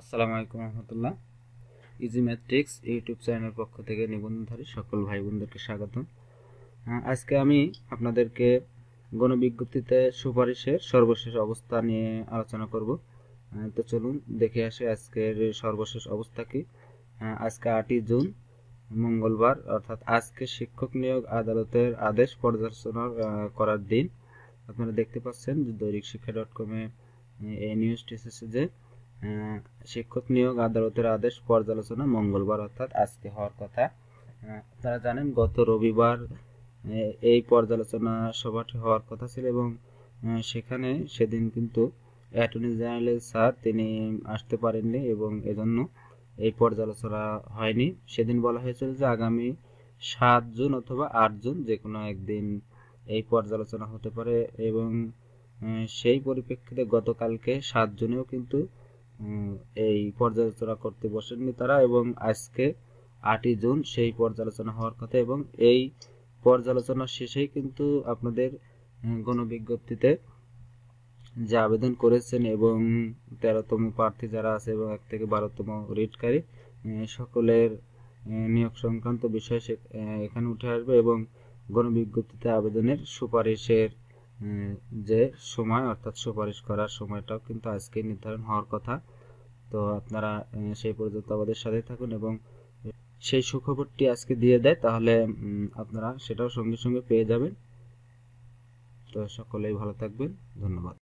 আসসালামু আলাইকুম রহমতুল্লাহ easy matrix YouTube চ্যানেলের পক্ষ থেকে নিবন্ধনধারী সকল ভাই বোনদেরকে স্বাগত হ্যাঁ, আজকে আমি আপনাদেরকে গণবিজ্ঞপ্তিতে সুপারিশের সর্বশেষ অবস্থা নিয়ে আলোচনা করব হ্যাঁ, তো চলুন দেখে আসে আজকের সর্বশেষ অবস্থা কি হ্যাঁ, আজকে আটই জুন মঙ্গলবার অর্থাৎ আজকে শিক্ষক নিয়োগ আদালতের আদেশ পর্যালোচনা করার দিন আপনারা দেখতে পাচ্ছেন দৈনিক শিক্ষা ডট কমে এই নিউজটি এসেছে যে শিক্ষক নিয়োগ আদালতের আদেশ পর্যালোচনা মঙ্গলবার অর্থাৎ আজকে হওয়ার কথা আপনারা জানেন গত রবিবার এই পর্যালোচনা সভাটি হওয়ার কথা ছিল এবং সেখানে সেদিন কিন্তু অ্যাটর্নি জেনারেলের স্যার তিনি আসতে পারেননি এবং এজন্য এই পর্যালোচনা হয়নি সেদিন বলা হয়েছিল যে আগামী সাত জুন অথবা আট জুন যে কোনো একদিন এই পর্যালোচনা হতে পারে এবং সেই পরিপ্রেক্ষিতে গতকালকে সাত জুনেও কিন্তু এই পর্যালোচনা করতে বসেননি তারা এবং আজকে আটই জুন সেই পর্যালোচনা হওয়ার কথা এবং এই পর্যালোচনা শেষেই কিন্তু আপনাদের গণবিজ্ঞপ্তিতে যে আবেদন করেছেন এবং তেরোতম প্রার্থী যারা আছে এবং এক থেকে বারোতম রিটকারী সকলের নিয়োগ সংক্রান্ত বিষয় এখানে উঠে আসবে এবং গণবিজ্ঞপ্তিতে আবেদনের সুপারিশের যে সময় অর্থাৎ সুপারিশ করার সময়টাও কিন্তু আজকে নির্ধারণ হওয়ার কথা তো আপনারা সেই পর্যন্ত আমাদের সাথে থাকুন এবং সেই সুখবরটি আজকে দিয়ে দেয় তাহলে আপনারা সেটাও সঙ্গে সঙ্গে পেয়ে যাবেন তো সকলেই ভালো থাকবেন ধন্যবাদ